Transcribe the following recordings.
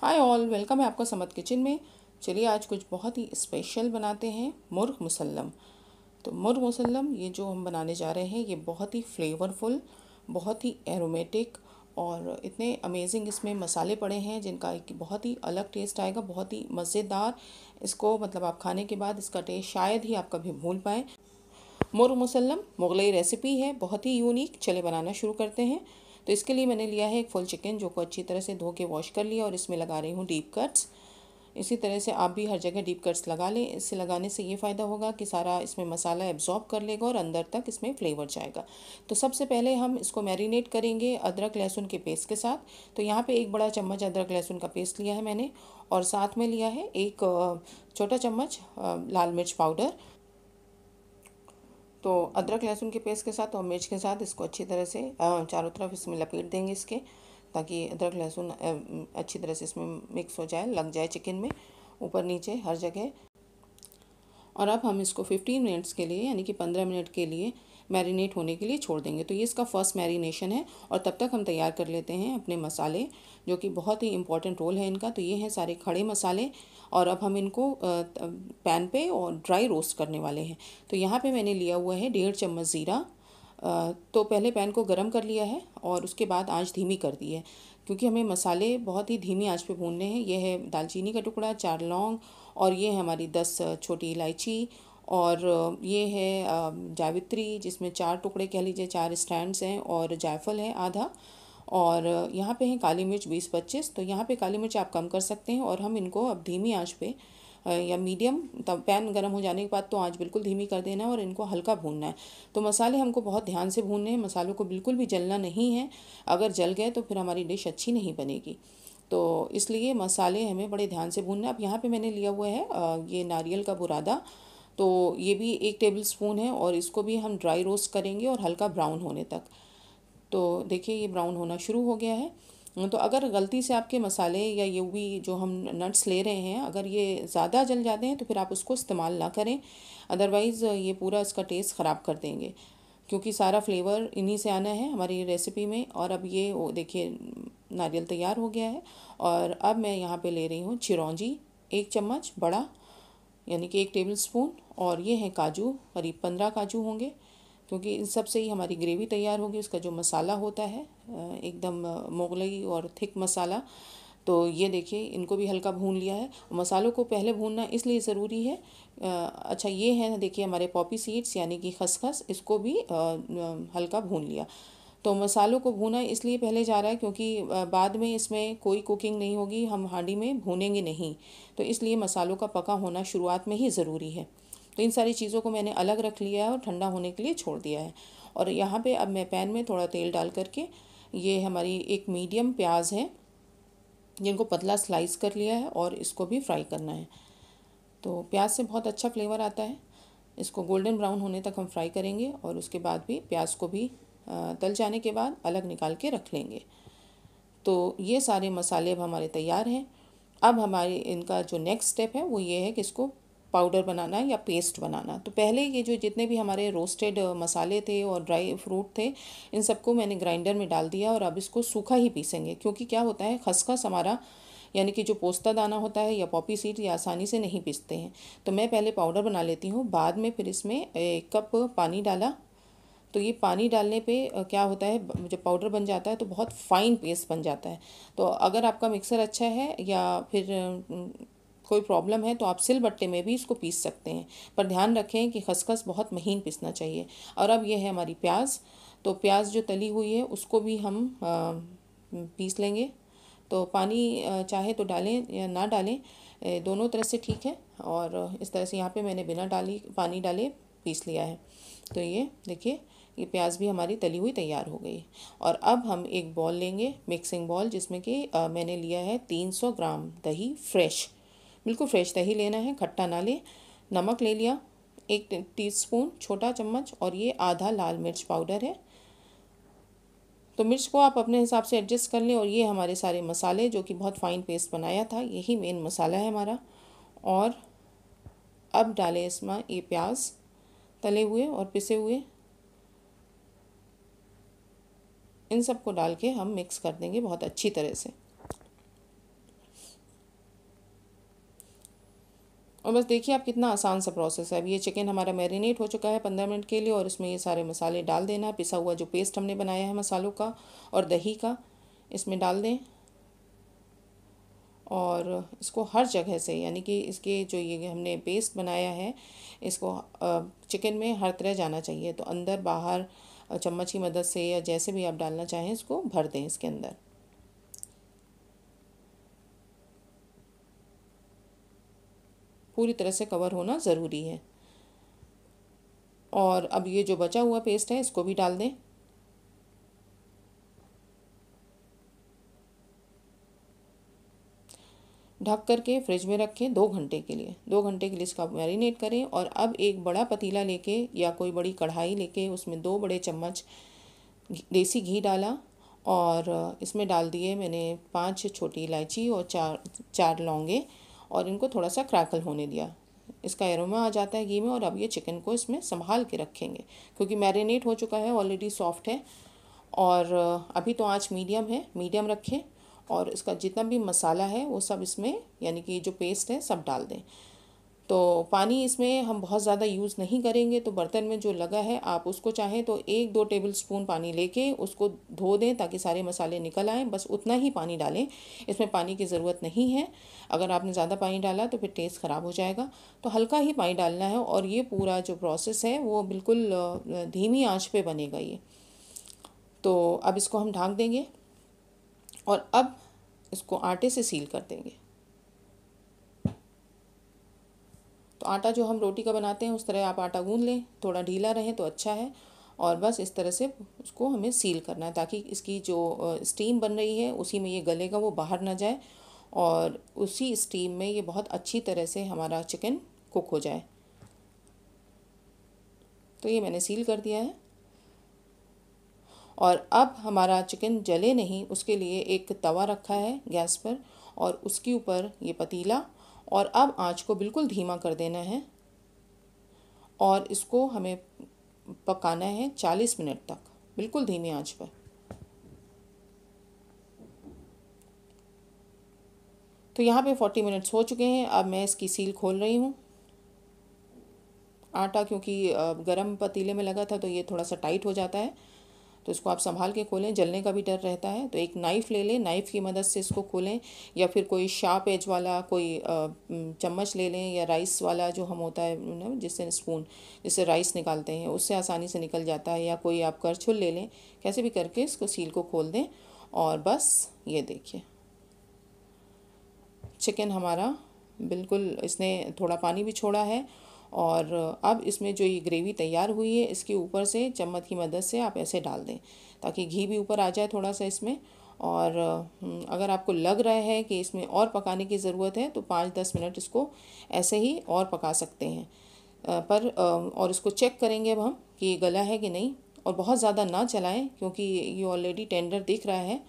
hi all welcome है आपका समत किचन में चलिए आज कुछ बहुत ही स्पेशल बनाते हैं मुर्ग मुसल्लम तो मुर्ग मुसल्लम ये जो हम बनाने जा रहे हैं ये बहुत ही फ्लेवरफुल बहुत ही एरोमेटिक और इतने अमेजिंग इसमें मसाले पड़े हैं जिनका एक बहुत ही अलग टेस्ट आएगा बहुत ही मज़ेदार इसको मतलब आप खाने के बाद इसका टेस्ट शायद ही आप कभी भूल पाएँ मुर्ग मुसल्लम मुग़लई रेसिपी है बहुत ही यूनिक चले बनाना शुरू करते हैं तो इसके लिए मैंने लिया है एक फुल चिकन जो को अच्छी तरह से धो के वॉश कर लिया और इसमें लगा रही हूँ डीप कट्स इसी तरह से आप भी हर जगह डीप कट्स लगा लें इससे लगाने से ये फ़ायदा होगा कि सारा इसमें मसाला एब्जॉर्ब कर लेगा और अंदर तक इसमें फ्लेवर जाएगा तो सबसे पहले हम इसको मैरिनेट करेंगे अदरक लहसुन के पेस्ट के साथ तो यहाँ पे एक बड़ा चम्मच अदरक लहसुन का पेस्ट लिया है मैंने और साथ में लिया है एक छोटा चम्मच लाल मिर्च पाउडर तो अदरक लहसुन के पेस्ट के साथ और मिर्च के साथ इसको अच्छी तरह से चारों तरफ इसमें लपेट देंगे इसके ताकि अदरक लहसुन अच्छी तरह से इसमें मिक्स हो जाए लग जाए चिकन में ऊपर नीचे हर जगह और अब हम इसको 15 मिनट्स के लिए यानी कि 15 मिनट के लिए मैरिनेट होने के लिए छोड़ देंगे तो ये इसका फर्स्ट मैरिनेशन है और तब तक हम तैयार कर लेते हैं अपने मसाले जो कि बहुत ही इंपॉर्टेंट रोल है इनका तो ये हैं सारे खड़े मसाले और अब हम इनको पैन पे और ड्राई रोस्ट करने वाले हैं तो यहाँ पे मैंने लिया हुआ है डेढ़ चम्मच ज़ीरा तो पहले पैन को गर्म कर लिया है और उसके बाद आंच धीमी कर दी है क्योंकि हमें मसाले बहुत ही धीमी आंच पे भूनने हैं यह है दालचीनी का टुकड़ा चार लौंग और ये है हमारी दस छोटी इलायची और ये है जावित्री जिसमें चार टुकड़े कह लीजिए चार स्टैंड्स हैं और जायफल है आधा और यहाँ पे है काली मिर्च बीस पच्चीस तो यहाँ पे काली मिर्च आप कम कर सकते हैं और हम इनको अब धीमी आंच पे या मीडियम तब पैन गर्म हो जाने के बाद तो आँच बिल्कुल धीमी कर देना है और इनको हल्का भूनना है तो मसाले हमको बहुत ध्यान से भूनने हैं मसालों को बिल्कुल भी जलना नहीं है अगर जल गए तो फिर हमारी डिश अच्छी नहीं बनेगी तो इसलिए मसाले हमें बड़े ध्यान से भूनना अब यहाँ पर मैंने लिया हुआ है ये नारियल का बुरादा तो ये भी एक टेबल स्पून है और इसको भी हम ड्राई रोस्ट करेंगे और हल्का ब्राउन होने तक तो देखिए ये ब्राउन होना शुरू हो गया है तो अगर गलती से आपके मसाले या ये भी जो हम नट्स ले रहे हैं अगर ये ज़्यादा जल जाते हैं तो फिर आप उसको इस्तेमाल ना करें अदरवाइज़ ये पूरा इसका टेस्ट ख़राब कर देंगे क्योंकि सारा फ्लेवर इन्हीं से आना है हमारी रेसिपी में और अब ये देखिए नारियल तैयार हो गया है और अब मैं यहाँ पे ले रही हूँ चिरौंजी एक चम्मच बड़ा यानी कि एक टेबल स्पून और ये हैं काजू करीब पंद्रह काजू होंगे क्योंकि इन सब से ही हमारी ग्रेवी तैयार होगी उसका जो मसाला होता है एकदम मोगलई और थिक मसाला तो ये देखिए इनको भी हल्का भून लिया है मसालों को पहले भूनना इसलिए ज़रूरी है अच्छा ये है देखिए हमारे पॉपी सीड्स यानी कि खसखस इसको भी हल्का भून लिया तो मसालों को भूना इसलिए पहले जा रहा है क्योंकि बाद में इसमें कोई कुकिंग नहीं होगी हम हांडी में भूनेंगे नहीं तो इसलिए मसालों का पका होना शुरुआत में ही ज़रूरी है तो इन सारी चीज़ों को मैंने अलग रख लिया है और ठंडा होने के लिए छोड़ दिया है और यहाँ पे अब मैं पैन में थोड़ा तेल डाल करके ये हमारी एक मीडियम प्याज है जिनको पतला स्लाइस कर लिया है और इसको भी फ्राई करना है तो प्याज से बहुत अच्छा फ्लेवर आता है इसको गोल्डन ब्राउन होने तक हम फ्राई करेंगे और उसके बाद भी प्याज को भी तल जाने के बाद अलग निकाल के रख लेंगे तो ये सारे मसाले अब हमारे तैयार हैं अब हमारे इनका जो नेक्स्ट स्टेप है वो ये है कि इसको पाउडर बनाना या पेस्ट बनाना तो पहले ये जो जितने भी हमारे रोस्टेड मसाले थे और ड्राई फ्रूट थे इन सबको मैंने ग्राइंडर में डाल दिया और अब इसको सूखा ही पीसेंगे क्योंकि क्या होता है खसखस हमारा यानी कि जो पोस्ता दाना होता है या पॉपी सीड ये आसानी से नहीं पीसते हैं तो मैं पहले पाउडर बना लेती हूँ बाद में फिर इसमें एक कप पानी डाला तो ये पानी डालने पे क्या होता है जब पाउडर बन जाता है तो बहुत फाइन पेस्ट बन जाता है तो अगर आपका मिक्सर अच्छा है या फिर कोई प्रॉब्लम है तो आप सिल बट्टे में भी इसको पीस सकते हैं पर ध्यान रखें कि खसखस बहुत महीन पीसना चाहिए और अब यह है हमारी प्याज तो प्याज जो तली हुई है उसको भी हम पीस लेंगे तो पानी चाहे तो डालें या ना डालें दोनों तरह से ठीक है और इस तरह से यहाँ पे मैंने बिना डाली पानी डाले पीस लिया है तो ये देखिए ये प्याज भी हमारी तली हुई तैयार हो गई और अब हम एक बॉल लेंगे मिक्सिंग बॉल जिसमें कि मैंने लिया है तीन सौ ग्राम दही फ्रेश बिल्कुल फ्रेश दही लेना है खट्टा ना लें नमक ले लिया एक टीस्पून छोटा चम्मच और ये आधा लाल मिर्च पाउडर है तो मिर्च को आप अपने हिसाब से एडजस्ट कर लें और ये हमारे सारे मसाले जो कि बहुत फाइन पेस्ट बनाया था यही मेन मसाला है हमारा और अब डालें इसमें ये प्याज तले हुए और पिसे हुए इन सब को डाल के हम मिक्स कर देंगे बहुत अच्छी तरह से और बस देखिए आप कितना आसान सा प्रोसेस है अब ये चिकन हमारा मैरिनेट हो चुका है पंद्रह मिनट के लिए और इसमें ये सारे मसाले डाल देना पिसा हुआ जो पेस्ट हमने बनाया है मसालों का और दही का इसमें डाल दें और इसको हर जगह से यानी कि इसके जो ये हमने पेस्ट बनाया है इसको चिकन में हर तरह जाना चाहिए तो अंदर बाहर और चम्मच की मदद से या जैसे भी आप डालना चाहें इसको भर दें इसके अंदर पूरी तरह से कवर होना ज़रूरी है और अब ये जो बचा हुआ पेस्ट है इसको भी डाल दें ढक करके फ्रिज में रखें दो घंटे के लिए दो घंटे के लिए इसका मैरिनेट करें और अब एक बड़ा पतीला लेके या कोई बड़ी कढ़ाई लेके उसमें दो बड़े चम्मच देसी घी डाला और इसमें डाल दिए मैंने पांच छोटी इलायची और चार चार लौंगे और इनको थोड़ा सा क्रैकल होने दिया इसका एरोमा आ जाता है घी में और अब ये चिकन को इसमें संभाल के रखेंगे क्योंकि मैरिनेट हो चुका है ऑलरेडी सॉफ्ट है और अभी तो आँच मीडियम है मीडियम रखें और इसका जितना भी मसाला है वो सब इसमें यानी कि जो पेस्ट है सब डाल दें तो पानी इसमें हम बहुत ज़्यादा यूज़ नहीं करेंगे तो बर्तन में जो लगा है आप उसको चाहें तो एक दो टेबल स्पून पानी लेके उसको धो दें ताकि सारे मसाले निकल आएँ बस उतना ही पानी डालें इसमें पानी की ज़रूरत नहीं है अगर आपने ज़्यादा पानी डाला तो फिर टेस्ट ख़राब हो जाएगा तो हल्का ही पानी डालना है और ये पूरा जो प्रोसेस है वो बिल्कुल धीमी आँच पर बनेगा ये तो अब इसको हम ढाँक देंगे और अब इसको आटे से सील कर देंगे तो आटा जो हम रोटी का बनाते हैं उस तरह आप आटा गूंद लें थोड़ा ढीला रहे तो अच्छा है और बस इस तरह से उसको हमें सील करना है ताकि इसकी जो स्टीम बन रही है उसी में ये गलेगा वो बाहर ना जाए और उसी स्टीम में ये बहुत अच्छी तरह से हमारा चिकन कुक हो जाए तो ये मैंने सील कर दिया है और अब हमारा चिकन जले नहीं उसके लिए एक तवा रखा है गैस पर और उसके ऊपर ये पतीला और अब आँच को बिल्कुल धीमा कर देना है और इसको हमें पकाना है चालीस मिनट तक बिल्कुल धीमी आंच पर तो यहाँ पे फोर्टी मिनट्स हो चुके हैं अब मैं इसकी सील खोल रही हूँ आटा क्योंकि गरम पतीले में लगा था तो ये थोड़ा सा टाइट हो जाता है तो इसको आप संभाल के खोलें जलने का भी डर रहता है तो एक नाइफ़ ले लें नाइफ़ की मदद से इसको खोलें या फिर कोई शार्प एज वाला कोई चम्मच ले लें या राइस वाला जो हम होता है ना जिससे स्पून जिससे राइस निकालते हैं उससे आसानी से निकल जाता है या कोई आप करछुल ले लें कैसे भी करके इसको सील को खोल दें और बस ये देखिए चिकन हमारा बिल्कुल इसने थोड़ा पानी भी छोड़ा है और अब इसमें जो ये ग्रेवी तैयार हुई है इसके ऊपर से चम्मच की मदद से आप ऐसे डाल दें ताकि घी भी ऊपर आ जाए थोड़ा सा इसमें और हम्म, अगर आपको लग रहा है कि इसमें और पकाने की ज़रूरत है तो पाँच दस मिनट इसको ऐसे ही और पका सकते हैं पर और इसको चेक करेंगे अब हम कि ये गला है कि नहीं और बहुत ज़्यादा ना चलाएं क्योंकि ये ऑलरेडी टेंडर दिख रहा है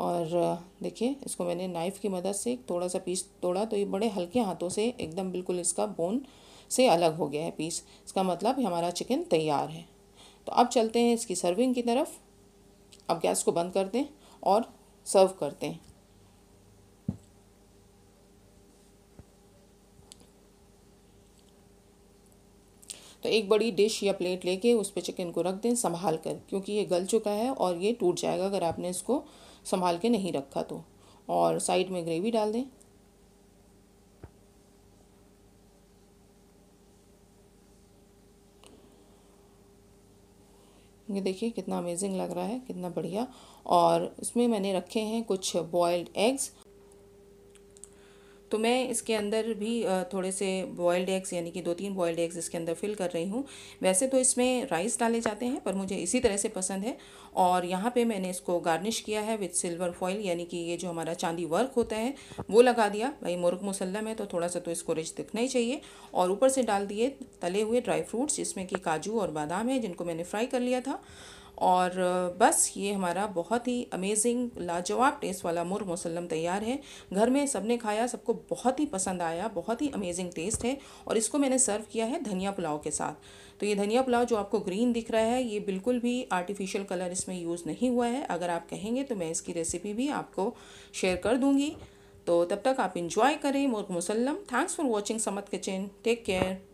और देखिए इसको मैंने नाइफ़ की मदद से थोड़ा सा पीस तोड़ा तो ये बड़े हल्के हाथों से एकदम बिल्कुल इसका बोन से अलग हो गया है पीस इसका मतलब हमारा चिकन तैयार है तो अब चलते हैं इसकी सर्विंग की तरफ अब गैस को बंद कर दें और सर्व करते हैं तो एक बड़ी डिश या प्लेट लेके उस पर चिकन को रख दें संभाल कर क्योंकि ये गल चुका है और ये टूट जाएगा अगर आपने इसको संभाल के नहीं रखा तो और साइड में ग्रेवी डाल दें ये देखिए कितना अमेजिंग लग रहा है कितना बढ़िया और इसमें मैंने रखे हैं कुछ बॉयल्ड एग्स तो मैं इसके अंदर भी थोड़े से बॉयल्ड एग्स यानी कि दो तीन बॉयल्ड एग्स इसके अंदर फिल कर रही हूँ वैसे तो इसमें राइस डाले जाते हैं पर मुझे इसी तरह से पसंद है और यहाँ पे मैंने इसको गार्निश किया है विथ सिल्वर फॉइल यानी कि ये जो हमारा चांदी वर्क होता है वो लगा दिया भाई मुर्ग मुसलम है तो थोड़ा सा तो इसको रिच दिखना ही चाहिए और ऊपर से डाल दिए तले हुए ड्राई फ्रूट्स जिसमें कि काजू और बादाम है जिनको मैंने फ्राई कर लिया था और बस ये हमारा बहुत ही अमेजिंग लाजवाब टेस्ट वाला मुर्ग मुसलम तैयार है घर में सबने खाया सबको बहुत ही पसंद आया बहुत ही अमेजिंग टेस्ट है और इसको मैंने सर्व किया है धनिया पुलाव के साथ तो ये धनिया पुलाव जो आपको ग्रीन दिख रहा है ये बिल्कुल भी आर्टिफिशियल कलर इसमें यूज़ नहीं हुआ है अगर आप कहेंगे तो मैं इसकी रेसिपी भी आपको शेयर कर दूँगी तो तब तक आप इंजॉय करें murgh musallam thanks for watching समत किचन टेक केयर